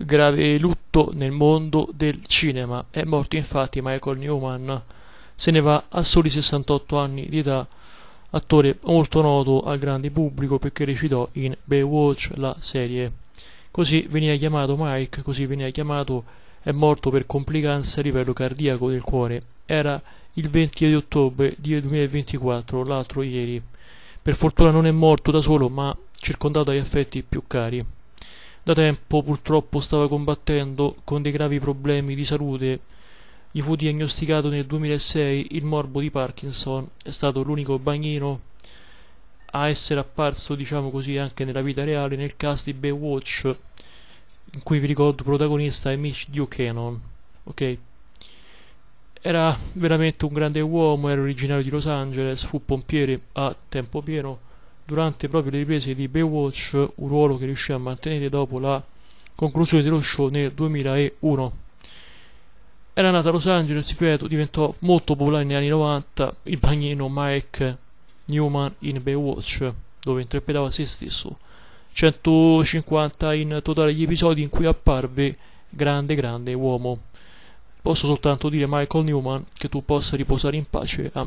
grave lutto nel mondo del cinema. È morto infatti Michael Newman, se ne va a soli 68 anni di età, attore molto noto al grande pubblico perché recitò in Baywatch la serie. Così veniva chiamato Mike, così veniva chiamato, è morto per complicanze a livello cardiaco del cuore. Era il 20 di ottobre di 2024, l'altro ieri. Per fortuna non è morto da solo, ma circondato dagli affetti più cari. Da tempo purtroppo stava combattendo con dei gravi problemi di salute. Gli fu diagnosticato nel 2006 il morbo di Parkinson, è stato l'unico bagnino a essere apparso, diciamo così, anche nella vita reale nel cast di Baywatch, in cui vi ricordo protagonista è Mitch Buchanan. Ok, era veramente un grande uomo, era originario di Los Angeles, fu pompiere a tempo pieno durante proprio le riprese di Baywatch, un ruolo che riuscì a mantenere dopo la conclusione dello show nel 2001. Era nata a Los Angeles, ripeto, diventò molto popolare negli anni 90 il bagnino Mike Newman in Baywatch, dove interpretava se stesso. 150 in totale gli episodi in cui apparve grande grande uomo. Posso soltanto dire Michael Newman che tu possa riposare in pace. Amen.